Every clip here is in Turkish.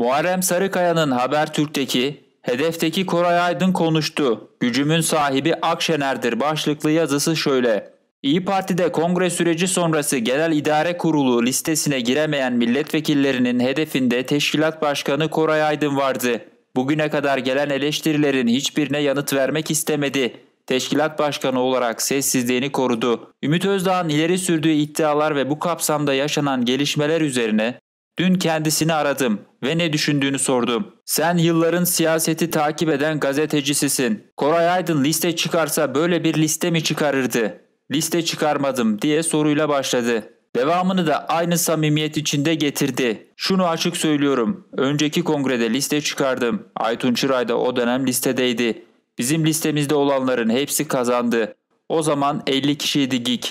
Muharrem Sarıkaya'nın Habertürk'teki Hedefteki Koray Aydın konuştu. Gücümün sahibi Akşener'dir başlıklı yazısı şöyle. İyi Parti'de kongre süreci sonrası Genel İdare Kurulu listesine giremeyen milletvekillerinin hedefinde Teşkilat Başkanı Koray Aydın vardı. Bugüne kadar gelen eleştirilerin hiçbirine yanıt vermek istemedi. Teşkilat Başkanı olarak sessizliğini korudu. Ümit Özdağ'ın ileri sürdüğü iddialar ve bu kapsamda yaşanan gelişmeler üzerine Dün kendisini aradım ve ne düşündüğünü sordum. Sen yılların siyaseti takip eden gazetecisisin. Koray Aydın liste çıkarsa böyle bir liste mi çıkarırdı? Liste çıkarmadım diye soruyla başladı. Devamını da aynı samimiyet içinde getirdi. Şunu açık söylüyorum. Önceki kongrede liste çıkardım. Aytun Çıray da o dönem listedeydi. Bizim listemizde olanların hepsi kazandı. O zaman 50 kişiydi gig.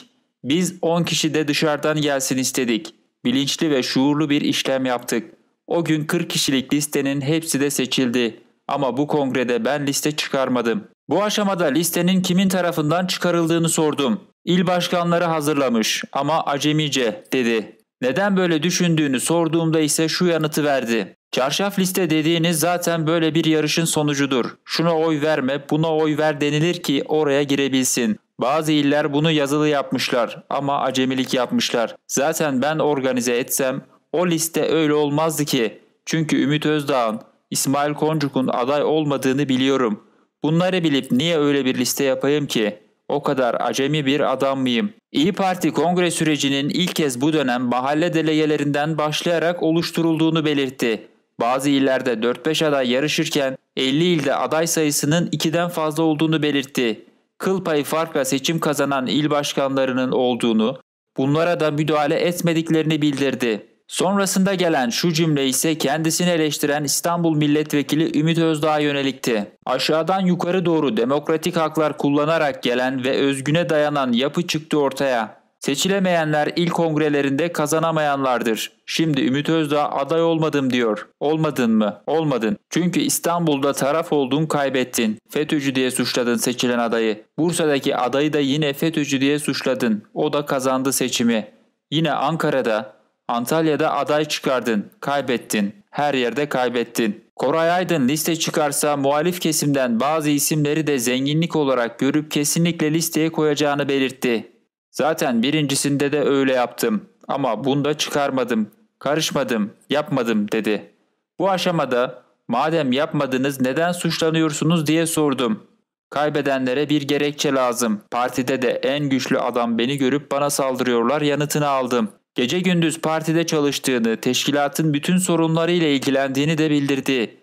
Biz 10 kişi de dışarıdan gelsin istedik. Bilinçli ve şuurlu bir işlem yaptık. O gün 40 kişilik listenin hepsi de seçildi. Ama bu kongrede ben liste çıkarmadım. Bu aşamada listenin kimin tarafından çıkarıldığını sordum. İl başkanları hazırlamış ama acemice dedi. Neden böyle düşündüğünü sorduğumda ise şu yanıtı verdi. Çarşaf liste dediğiniz zaten böyle bir yarışın sonucudur. Şuna oy verme, buna oy ver denilir ki oraya girebilsin. Bazı iller bunu yazılı yapmışlar ama acemilik yapmışlar. Zaten ben organize etsem o liste öyle olmazdı ki. Çünkü Ümit Özdağ'ın, İsmail Koncuk'un aday olmadığını biliyorum. Bunları bilip niye öyle bir liste yapayım ki? O kadar acemi bir adam mıyım? İyi Parti kongre sürecinin ilk kez bu dönem mahalle delegelerinden başlayarak oluşturulduğunu belirtti. Bazı illerde 4-5 aday yarışırken 50 ilde aday sayısının 2'den fazla olduğunu belirtti kıl payı farkla seçim kazanan il başkanlarının olduğunu, bunlara da müdahale etmediklerini bildirdi. Sonrasında gelen şu cümle ise kendisini eleştiren İstanbul Milletvekili Ümit Özdağ'a yönelikti. Aşağıdan yukarı doğru demokratik haklar kullanarak gelen ve özgüne dayanan yapı çıktı ortaya. Seçilemeyenler il kongrelerinde kazanamayanlardır. Şimdi Ümit Özdağ aday olmadım diyor. Olmadın mı? Olmadın. Çünkü İstanbul'da taraf oldun kaybettin. FETÖ'cü diye suçladın seçilen adayı. Bursa'daki adayı da yine FETÖ'cü diye suçladın. O da kazandı seçimi. Yine Ankara'da, Antalya'da aday çıkardın. Kaybettin. Her yerde kaybettin. Koray Aydın liste çıkarsa muhalif kesimden bazı isimleri de zenginlik olarak görüp kesinlikle listeye koyacağını belirtti. Zaten birincisinde de öyle yaptım ama bunda çıkarmadım, karışmadım, yapmadım dedi. Bu aşamada madem yapmadınız neden suçlanıyorsunuz diye sordum. Kaybedenlere bir gerekçe lazım. Partide de en güçlü adam beni görüp bana saldırıyorlar yanıtını aldım. Gece gündüz partide çalıştığını, teşkilatın bütün sorunlarıyla ilgilendiğini de bildirdi.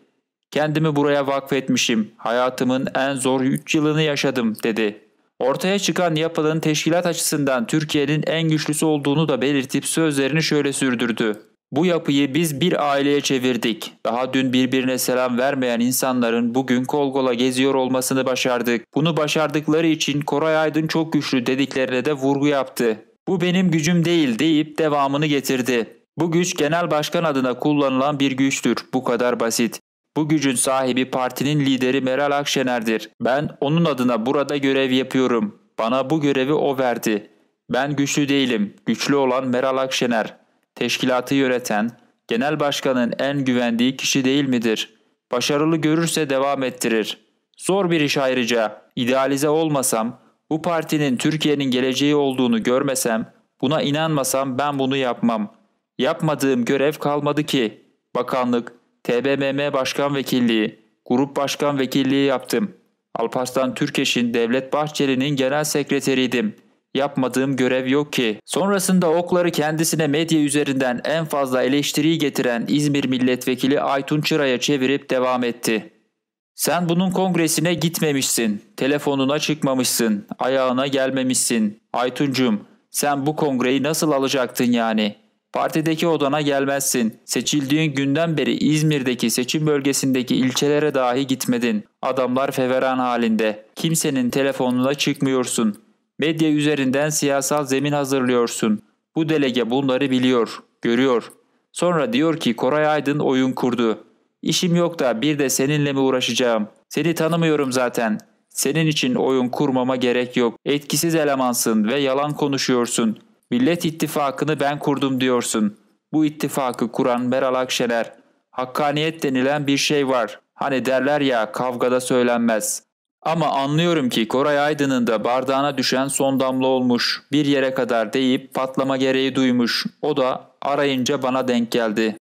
Kendimi buraya vakfetmişim. Hayatımın en zor 3 yılını yaşadım dedi. Ortaya çıkan yapının teşkilat açısından Türkiye'nin en güçlüsü olduğunu da belirtip sözlerini şöyle sürdürdü. Bu yapıyı biz bir aileye çevirdik. Daha dün birbirine selam vermeyen insanların bugün kol kola geziyor olmasını başardık. Bunu başardıkları için Koray Aydın çok güçlü dediklerine de vurgu yaptı. Bu benim gücüm değil deyip devamını getirdi. Bu güç genel başkan adına kullanılan bir güçtür. Bu kadar basit. Bu gücün sahibi partinin lideri Meral Akşener'dir. Ben onun adına burada görev yapıyorum. Bana bu görevi o verdi. Ben güçlü değilim. Güçlü olan Meral Akşener. Teşkilatı yöneten, genel başkanın en güvendiği kişi değil midir? Başarılı görürse devam ettirir. Zor bir iş ayrıca. İdealize olmasam, bu partinin Türkiye'nin geleceği olduğunu görmesem, buna inanmasam ben bunu yapmam. Yapmadığım görev kalmadı ki. Bakanlık, TBMM Başkan Vekilliği, Grup Başkan Vekilliği yaptım. Alparslan Türkeş'in Devlet Bahçeli'nin genel sekreteriydim. Yapmadığım görev yok ki. Sonrasında okları kendisine medya üzerinden en fazla eleştiriyi getiren İzmir Milletvekili Aytun Çıra'ya çevirip devam etti. Sen bunun kongresine gitmemişsin, telefonuna çıkmamışsın, ayağına gelmemişsin. Aytuncum, sen bu kongreyi nasıl alacaktın yani?'' Partideki odana gelmezsin. Seçildiğin günden beri İzmir'deki seçim bölgesindeki ilçelere dahi gitmedin. Adamlar feveran halinde. Kimsenin telefonuna çıkmıyorsun. Medya üzerinden siyasal zemin hazırlıyorsun. Bu delege bunları biliyor, görüyor. Sonra diyor ki Koray Aydın oyun kurdu. İşim yok da bir de seninle mi uğraşacağım? Seni tanımıyorum zaten. Senin için oyun kurmama gerek yok. Etkisiz elemansın ve yalan konuşuyorsun. Millet ittifakını ben kurdum diyorsun. Bu ittifakı kuran Meral Akşener. Hakkaniyet denilen bir şey var. Hani derler ya kavgada söylenmez. Ama anlıyorum ki Koray Aydın'ın da bardağına düşen son damla olmuş. Bir yere kadar deyip patlama gereği duymuş. O da arayınca bana denk geldi.